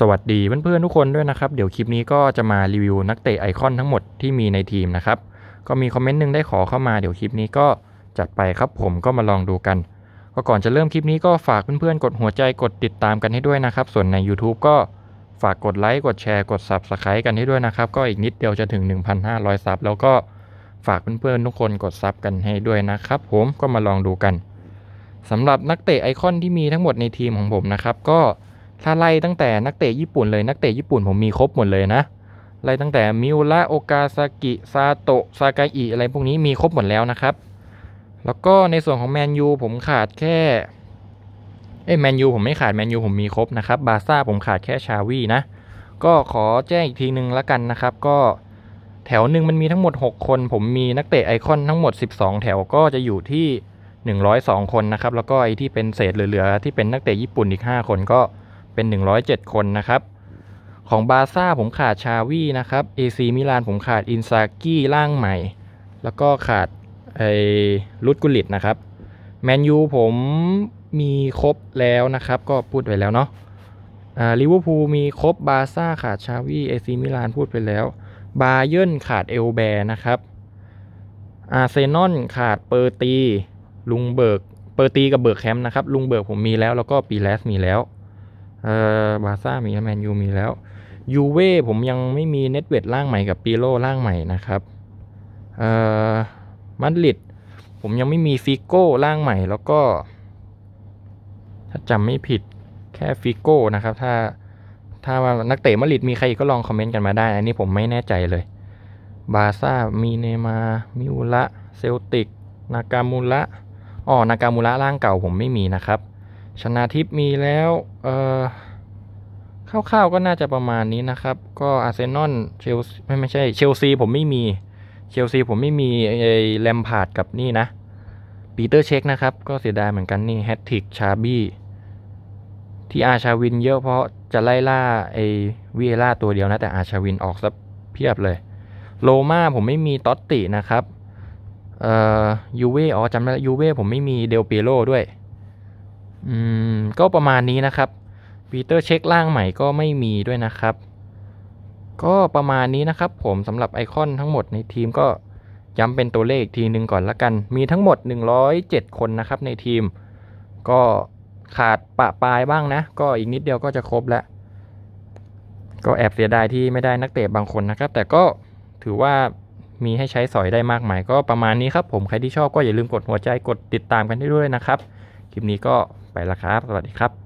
สวัสดีเพื่อนๆทุกคนด้วยนะครับเดี๋ยวคลิปนี้ก็จะมารีวิวนักเตะไอคอนทั้งหมดที่มีในทีมนะครับก็มีคอมเมนต์นึงได้ขอเข้ามา เดี๋ยวคลิปนี้ก็จัดไปครับผมก็มาลองดูกันก็ก่อนจะเริ่มคลิปนี้ก็ฝากเพื่อนๆกดหัวใจกดติดตามกันให้ด้วยนะครับ ส่วนใน YouTube ก็ฝากกดไลค์กดแชร์กด s u b สไครต์กันให้ด้วยนะครับก็อีกนิดเดียวจะถึง1,500ซับแล้วก็ฝากเพื่อนๆทุกคนกดซับกันให้ด้วยนะครับ ผมก็มาลองดูกันสำหรับนักเตะไอคอนที่มีทั้งหมดในทีมของผมนะครับ ก็ถ้าไล่ตั้งแต่นักเตะญี่ปุ่นเลยนักเตะญี่ปุ่น ผมมีครบหมดเลยนะไล่ตั้งแต่มิวระโอกาซากิซาโตะซากาอิอะไรพวกนี้มีครบหมดแล้วนะครับแล้วก็ในส่วนของแมนยู ผมขาดแค่เอ้แมนยูผมไม่ขาด แมนยูผมมีครบนะครับบาซ่าผมขาดแค่ชาวีนะก็ขอแจ้งอีกทีนึงละกันนะครับก็แถวหนึ่งมันมีทั้งหมด 6 คน ผมมีนักเตะไอคอนทั้งหมด 12 แถวก็จะอยู่ที่ 102 คนนะครับแล้วก็ไอที่เป็นเศษเหลือๆที่เป็นนักเตะญี่ปุ่นอีก 5 คนก็เป็น 107 คนนะครับ ของบาซ่าผมขาดชาวีนะครับเอซีมิลานผมขาดอินซากี้ร่างใหม่ แล้วก็ขาดไอ้ลุดกุลิตนะครับแมนยูผมมีครบแล้วนะครับก็พูดไปแล้วเนาะอาลิเวอร์พูลมีครบบาซ่าขาดชาวีเอซีมิลานพูดไปแล้วบาเยิร์นขาดเอลแบร์นะครับอาร์เซนอลขาดเปอร์ตีลุงเบิร์กเปอร์ตีกับเบิร์กแคมป์นะครับลุงเบิร์กผมมีแล้วแล้วก็ปีแลสมีแล้วเออบาซ่ามีแมนยูมีแล้วยูเว่ผมยังไม่มีเน็ตเวทร่างใหม่กับปีโร่ร่างใหม่นะครับเออมาดริดผมยังไม่มีฟิโก้ร่างใหม่แล้วก็ ถ้าจำไม่ผิดแค่ฟิโก้นะครับถ้าถ้านักเตะมาดริดมีใครก็ลองคอมเมนต์กันมาได้อันนี้ผมไม่แน่ใจเลย บาซ่ามีเนมามิวลระ เซลติก นากามูระอ๋อนากามูระร่างเก่าผมไม่มีนะครับชนาทิพมีแล้ว เออคร่าวๆ ก็น่าจะประมาณนี้นะครับ ก็อาร์เซนอลเชลซีไม่ไม่ใช่เชลซีผมไม่มี เชลซีผมไม่มีไอ้แลมพาร์ดกับนี่นะปีเตอร์เช็คนะครับ ก็เสียดายเหมือนกันนี่แฮตติกชาบี้ ที่อาชาวินเยอะเพราะจะไล่ล่าไอ้วีเอล่าตัวเดียวนะแต่อาชาวินออกซะเพียบเลยโลมาผมไม่มีตอตตินะครับเอ่อยูเว่อ๋อจำได้ยูเว่ผมไม่มีเดลเปโรด้วยอืมก็ประมาณนี้นะครับปีเตอร์เช็คล่างใหม่ก็ไม่มีด้วยนะครับ ก็ประมาณนี้นะครับ ผมสำหรับไอคอนทั้งหมดในทีมก็ย้ำเป็นตัวเลขอีกทีหนึ่งก่อนละกัน มีทั้งหมด 107 คนนะครับในทีม ก็ขาดปะปลายบ้างนะ ก็อีกนิดเดียวก็จะครบแล้วก็แอบเสียดายที่ไม่ได้นักเตะบางคนนะครับ แต่ก็ถือว่ามีให้ใช้สอยได้มากมาย ก็ประมาณนี้ครับผมใครที่ชอบก็อย่าลืมกดหัวใจกดติดตามกันได้ด้วยนะครับคลิปนี้ก็ไปแล้วครับ สวัสดีครับ